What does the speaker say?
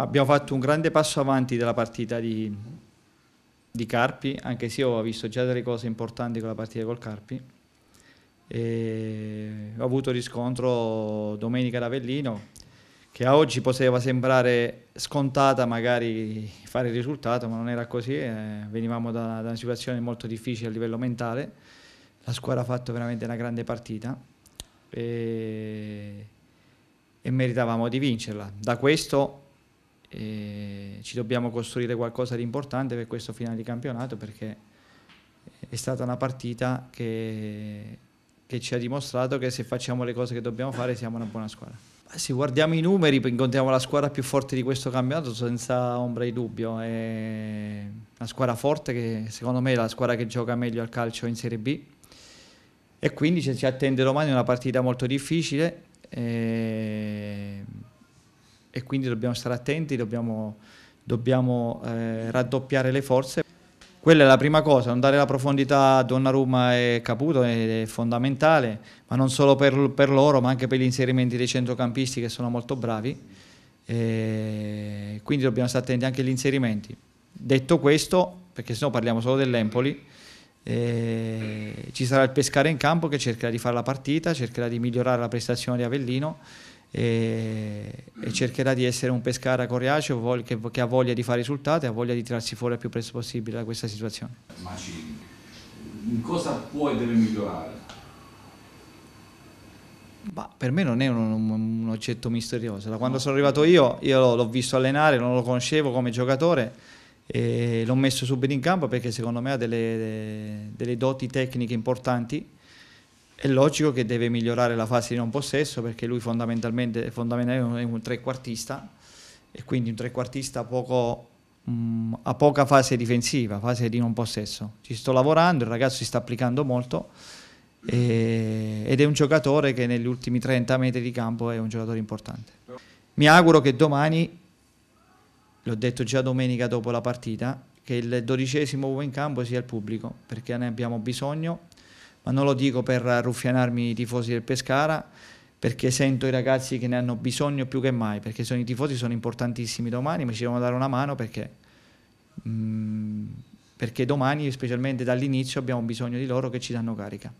abbiamo fatto un grande passo avanti della partita di, di Carpi, anche se ho visto già delle cose importanti con la partita col Carpi. E ho avuto riscontro domenica ad Avellino, che a oggi poteva sembrare scontata magari fare il risultato, ma non era così. Eh, venivamo da, da, una situazione molto difficile a livello mentale. La squadra ha fatto veramente una grande partita e, e meritavamo di vincerla. Da questo ci dobbiamo costruire qualcosa di importante per questo finale di campionato perché è stata una partita che, che ci ha dimostrato che se facciamo le cose che dobbiamo fare siamo una buona squadra. Se guardiamo i numeri, incontriamo la squadra più forte di questo campionato senza ombra di dubbio. È una squadra forte che secondo me è la squadra che gioca meglio al calcio in Serie B. E quindi ci attende domani una partita molto difficile. E e quindi dobbiamo stare attenti, dobbiamo, dobbiamo eh, raddoppiare le forze. Quella è la prima cosa, non dare la profondità a Donnarumma e Caputo è fondamentale, ma non solo per, per loro, ma anche per gli inserimenti dei centrocampisti che sono molto bravi. E quindi dobbiamo stare attenti anche agli inserimenti. Detto questo, perché sennò parliamo solo dell'Empoli, eh, ci sarà il Pescare in campo che cercherà di fare la partita, cercherà di migliorare la prestazione di Avellino e, e, cercherà di essere un Pescara coriaceo che, che, ha voglia di fare risultati e ha voglia di tirarsi fuori il più presto possibile da questa situazione. Macini, in cosa può e deve migliorare? Bah, per me non è un, un, un oggetto misterioso, da quando no. sono arrivato io, io l'ho visto allenare, non lo conoscevo come giocatore e l'ho messo subito in campo perché secondo me ha delle, delle doti tecniche importanti è logico che deve migliorare la fase di non possesso perché lui fondamentalmente, fondamentalmente è un trequartista e quindi un trequartista poco, mh, mm, a poca fase difensiva, fase di non possesso. Ci sto lavorando, il ragazzo si sta applicando molto e, ed è un giocatore che negli ultimi 30 metri di campo è un giocatore importante. Mi auguro che domani, l'ho detto già domenica dopo la partita, che il dodicesimo uomo in campo sia il pubblico perché ne abbiamo bisogno ma non lo dico per ruffianarmi i tifosi del Pescara, perché sento i ragazzi che ne hanno bisogno più che mai, perché sono, i tifosi sono importantissimi domani, ma ci devono dare una mano perché, mh, mm, perché domani, specialmente dall'inizio, abbiamo bisogno di loro che ci danno carica.